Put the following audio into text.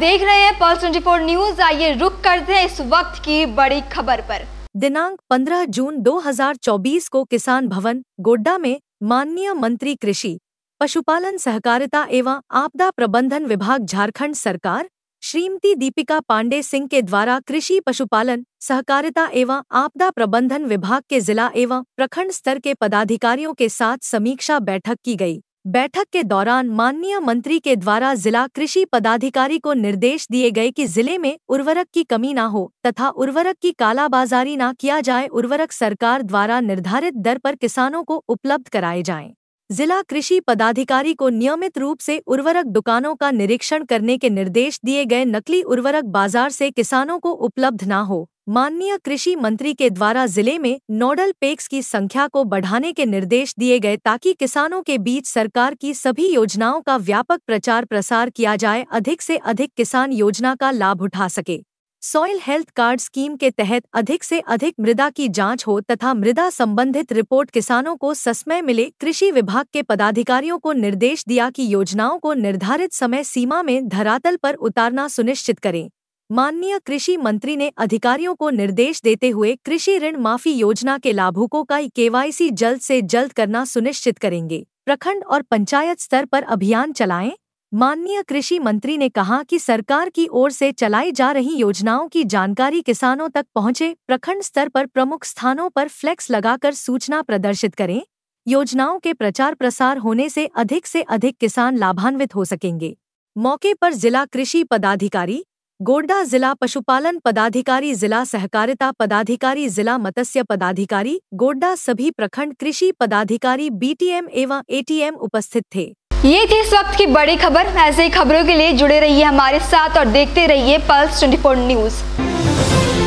देख रहे हैं पल्स 24 न्यूज आइए रुक करते हैं इस वक्त की बड़ी खबर पर दिनांक 15 जून 2024 को किसान भवन गोड्डा में माननीय मंत्री कृषि पशुपालन सहकारिता एवं आपदा प्रबंधन विभाग झारखंड सरकार श्रीमती दीपिका पांडे सिंह के द्वारा कृषि पशुपालन सहकारिता एवं आपदा प्रबंधन विभाग के जिला एवं प्रखंड स्तर के पदाधिकारियों के साथ समीक्षा बैठक की गई बैठक के दौरान माननीय मंत्री के द्वारा जिला कृषि पदाधिकारी को निर्देश दिए गए कि जिले में उर्वरक की कमी न हो तथा उर्वरक की कालाबाजारी न किया जाए उर्वरक सरकार द्वारा निर्धारित दर पर किसानों को उपलब्ध कराए जाएं। जिला कृषि पदाधिकारी को नियमित रूप से उर्वरक दुकानों का निरीक्षण करने के निर्देश दिए गए नकली उर्वरक बाजार से किसानों को उपलब्ध न हो माननीय कृषि मंत्री के द्वारा जिले में नोडल पेक्स की संख्या को बढ़ाने के निर्देश दिए गए ताकि किसानों के बीच सरकार की सभी योजनाओं का व्यापक प्रचार प्रसार किया जाए अधिक से अधिक किसान योजना का लाभ उठा सके सॉइल हेल्थ कार्ड स्कीम के तहत अधिक से अधिक मृदा की जांच हो तथा मृदा संबंधित रिपोर्ट किसानों को सस्मय मिले कृषि विभाग के पदाधिकारियों को निर्देश दिया कि योजनाओं को निर्धारित समय सीमा में धरातल पर उतारना सुनिश्चित करें माननीय कृषि मंत्री ने अधिकारियों को निर्देश देते हुए कृषि ऋण माफी योजना के लाभुकों का केवाईसी जल्द से जल्द करना सुनिश्चित करेंगे प्रखंड और पंचायत स्तर पर अभियान चलाएं माननीय कृषि मंत्री ने कहा कि सरकार की ओर से चलाई जा रही योजनाओं की जानकारी किसानों तक पहुंचे प्रखंड स्तर पर प्रमुख स्थानों पर फ्लैक्स लगाकर सूचना प्रदर्शित करें योजनाओं के प्रचार प्रसार होने से अधिक से अधिक किसान लाभान्वित हो सकेंगे मौके पर जिला कृषि पदाधिकारी गोड्डा जिला पशुपालन पदाधिकारी जिला सहकारिता पदाधिकारी जिला मत्स्य पदाधिकारी गोड्डा सभी प्रखंड कृषि पदाधिकारी बीटीएम एवं एटीएम उपस्थित थे ये थी इस वक्त की बड़ी खबर ऐसे खबरों के लिए जुड़े रहिए हमारे साथ और देखते रहिए पल्स 24 न्यूज़